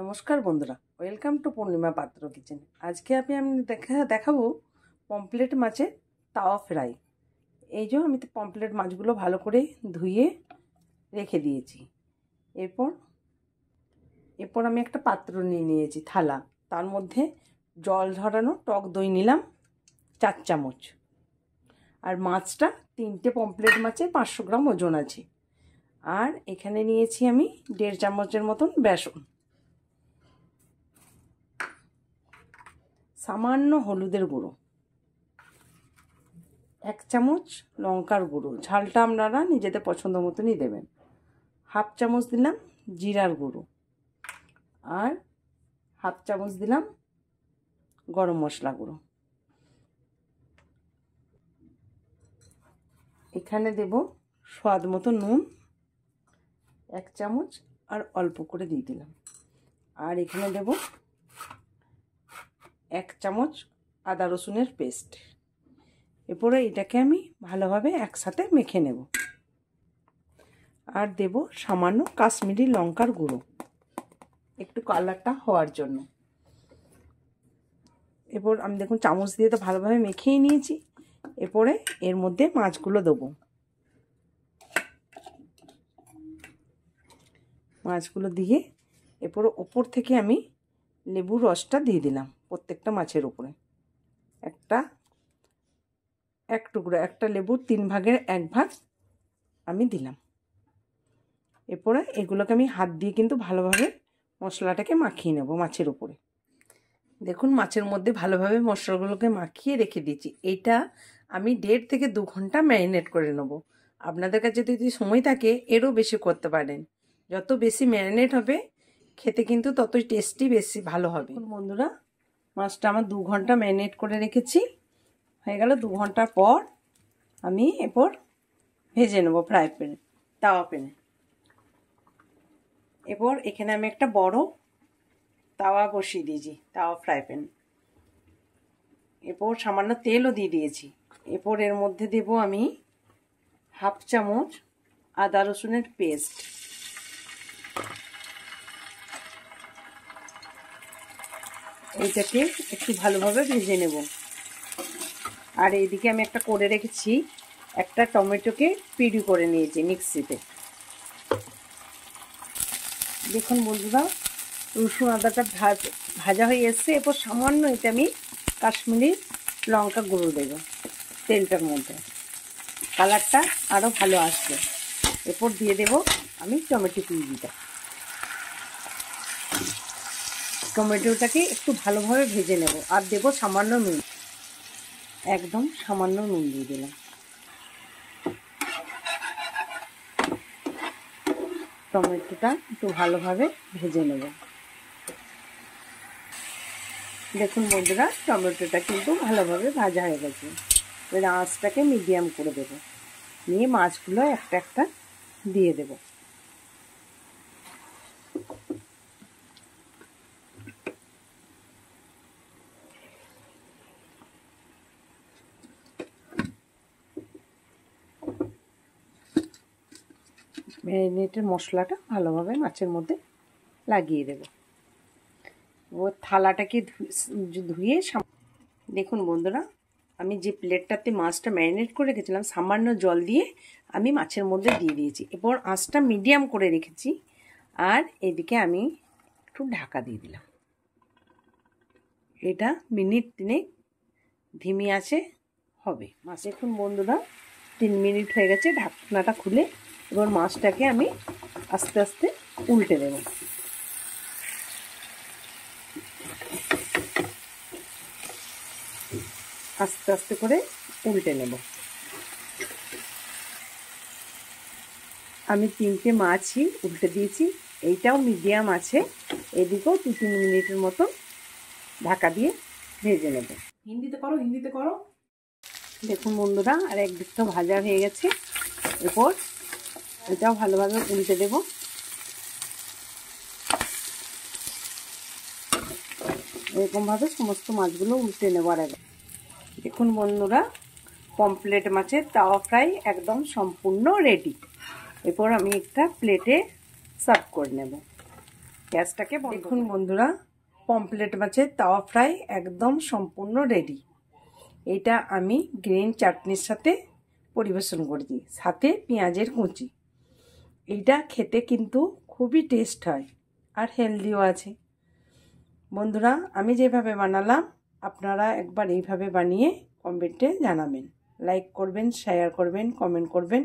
নমস্কার বন্ধুরা welcome to পূর্ণিমা পাত্র কিচেন আজকে আমি আমি দেখা দেখাবো পম্পলেট মাছের তাওয়া ফ্রাই এই যে আমি পম্পলেট মাছগুলো ভালো করে ধুয়ে রেখে দিয়েছি এরপর এরপর আমি একটা পাত্র নিয়ে নিয়েছি থালা তার মধ্যে জল ঝরানো টক দই নিলাম চার চামচ আর মাছটা তিনটে পম্পলেট মাছে পাঁচশো গ্রাম ওজন আছে আর এখানে নিয়েছি আমি দেড় চামচের মতন বেসন সামান্য হলুদের গুঁড়ো এক চামচ লঙ্কার গুঁড়ো ঝালটা আপনারা নিজেদের পছন্দ মতনই দেবেন হাফ চামচ দিলাম জিরার গুঁড়ো আর হাফ চামচ দিলাম গরম মশলা গুঁড়ো এখানে দেব স্বাদ মতো নুন এক চামচ আর অল্প করে দিয়ে দিলাম আর এখানে দেব এক চামচ আদা রসুনের পেস্ট এরপরে এটাকে আমি ভালোভাবে একসাথে মেখে নেব আর দেব সামান্য কাশ্মীরি লঙ্কার গুঁড়ো একটু কালারটা হওয়ার জন্য এরপর আমি দেখুন চামচ দিয়ে তো ভালোভাবে মেখেই নিয়েছি এরপরে এর মধ্যে মাছগুলো দেবো মাছগুলো দিয়ে এরপর ওপর থেকে আমি লেবুর রসটা দিয়ে দিলাম প্রত্যেকটা মাছের উপরে একটা এক টুকরো একটা লেবুর তিন ভাগের এক ভাগ আমি দিলাম এরপরে এগুলোকে আমি হাত দিয়ে কিন্তু ভালোভাবে মশলাটাকে মাখিয়ে নেব মাছের উপরে দেখুন মাছের মধ্যে ভালোভাবে মশলাগুলোকে মাখিয়ে রেখে দিয়েছি এটা আমি দেড় থেকে দু ঘন্টা ম্যারিনেট করে নেব আপনাদের কাছে যদি সময় থাকে এরও বেশি করতে পারেন যত বেশি ম্যারিনেট হবে খেতে কিন্তু ততই টেস্টি বেশি ভালো হবে বন্ধুরা মাছটা আমার দু ঘন্টা ম্যারিনেট করে রেখেছি হয়ে গেল দু ঘন্টা পর আমি এরপর ভেজে নেবো ফ্রাই প্যানে তাওয়া প্যানে এরপর এখানে আমি একটা বড় তাওয়া বসিয়ে দিয়েছি তাওয়া ফ্রাই প্যান এরপর সামান্য তেলও দিয়ে দিয়েছি এরপর এর মধ্যে দেব আমি হাফ চামচ আদা রসুনের পেস্ট এটাকে একটু ভালোভাবে ভেজে নেব আর এইদিকে আমি একটা করে রেখেছি একটা টমেটোকে পিডি করে নিয়েছি মিক্সিতে দেখুন বন্ধুরা রসুন আদাটা ভাজা হয়ে এসছে এরপর সামান্য এটা আমি কাশ্মীরি লঙ্কা গুঁড়ো দেব তেলটার মধ্যে কালারটা আরও ভালো আসবে এরপর দিয়ে দেব আমি টমেটো পিউরিটা টমেটোটাকে একটু ভালোভাবে ভেজে নেব আর দেবো সামান্য নুন একদম সামান্য নুন দিয়ে দিলাম টমেটোটা একটু ভালোভাবে ভেজে নেব দেখুন বন্ধুরা টমেটোটা কিন্তু ভালোভাবে ভাজা হয়ে গেছে এবার আঁচটাকে মিডিয়াম করে দেব নিয়ে মাছগুলো একটা একটা দিয়ে দেবো ম্যারিনেটের মশলাটা ভালোভাবে মাছের মধ্যে লাগিয়ে দেব ও থালাটাকে ধুয়ে দেখুন বন্ধুরা আমি যে প্লেটটাতে মাছটা ম্যারিনেট করে রেখেছিলাম সামান্য জল দিয়ে আমি মাছের মধ্যে দিয়ে দিয়েছি এরপর আঁচটা মিডিয়াম করে রেখেছি আর এদিকে আমি একটু ঢাকা দিয়ে দিলাম এটা মিনিট তিনে ধিমি আছে হবে মাছ এখন বন্ধুরা তিন মিনিট হয়ে গেছে ঢাকনাটা খুলে এবার মাছটাকে আমি আস্তে আস্তে উল্টে দেব আস্তে আস্তে করে উল্টে নেব আমি তিনটে মাছই উল্টে দিয়েছি এইটাও মিডিয়াম আছে এদিকেও দু তিন মিনিটের মতো ঢাকা দিয়ে ভেজে নেব হিন্দিতে করো হিন্দিতে করো দেখুন বন্ধুরা আর একদিকটা ভাজা হয়ে গেছে এরপর এটাও ভালোভাবে উল্টে দেব এরকমভাবে সমস্ত মাছগুলো উল্টে নেওয়ার আগে দেখুন বন্ধুরা পমপ্লেট মাছের তাওয়া ফ্রাই একদম সম্পূর্ণ রেডি এরপর আমি একটা প্লেটে সার্ভ করে নেব গ্যাসটাকে দেখুন বন্ধুরা পমপ্লেট মাছের তাওয়া ফ্রাই একদম সম্পূর্ণ রেডি এটা আমি গ্রিন চাটনির সাথে পরিবেশন করেছি সাথে পেঁয়াজের কুচি এটা খেতে কিন্তু খুবই টেস্ট হয় আর হেলদিও আছে বন্ধুরা আমি যেভাবে বানালাম আপনারা একবার এইভাবে বানিয়ে কমেন্টে জানাবেন লাইক করবেন শেয়ার করবেন কমেন্ট করবেন